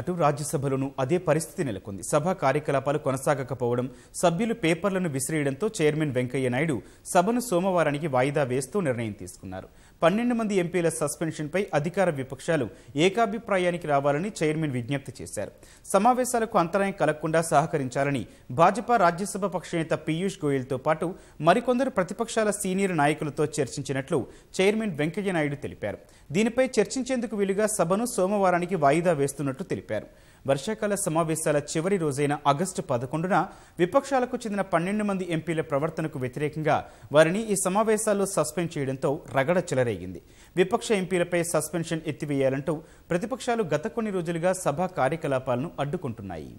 అటు రాజ్యసభలోనూ అదే పరిస్థితి నెలకొంది సభ కార్యకలాపాలు కొనసాగకపోవడం సభ్యులు పేపర్లను విసిరేయడంతో చైర్మన్ వెంకయ్య నాయుడు సభను సోమవారానికి వాయిదా వేస్తూ నిర్ణయం తీసుకున్నారు పన్నెండు మంది ఎంపీల సస్పెన్షన్పై అధికార విపక్షాలు ఏకాభిప్రాయానికి రావాలని చైర్మన్ విజ్ఞప్తి చేశారు సమావేశాలకు అంతరాయం కలగకుండా సహకరించాలని భాజపా రాజ్యసభ పక్ష నేత పీయూష్ గోయల్తో పాటు మరికొందరు ప్రతిపక్షాల సీనియర్ నాయకులతో చర్చించినట్లు చైర్మన్ వెంకయ్య నాయుడు తెలిపారు దీనిపై చర్చించేందుకు వీలుగా సభను సోమవారానికి వాయిదా వేస్తున్నట్లు తెలిపారు తెలిపారు వర్షాకాల సమావేశాల చివరి రోజైన ఆగస్టు పదకొండున విపక్షాలకు చెందిన పన్నెండు మంది ఎంపీల ప్రవర్తనకు వ్యతిరేకంగా వారిని ఈ సమావేశాల్లో సస్పెండ్ చేయడంతో రగడ చెలరేగింది విపక్ష ఎంపీలపై సస్పెన్షన్ ఎత్తివేయాలంటూ ప్రతిపక్షాలు గత కొన్ని రోజులుగా సభా కార్యకలాపాలను అడ్డుకుంటున్నాయి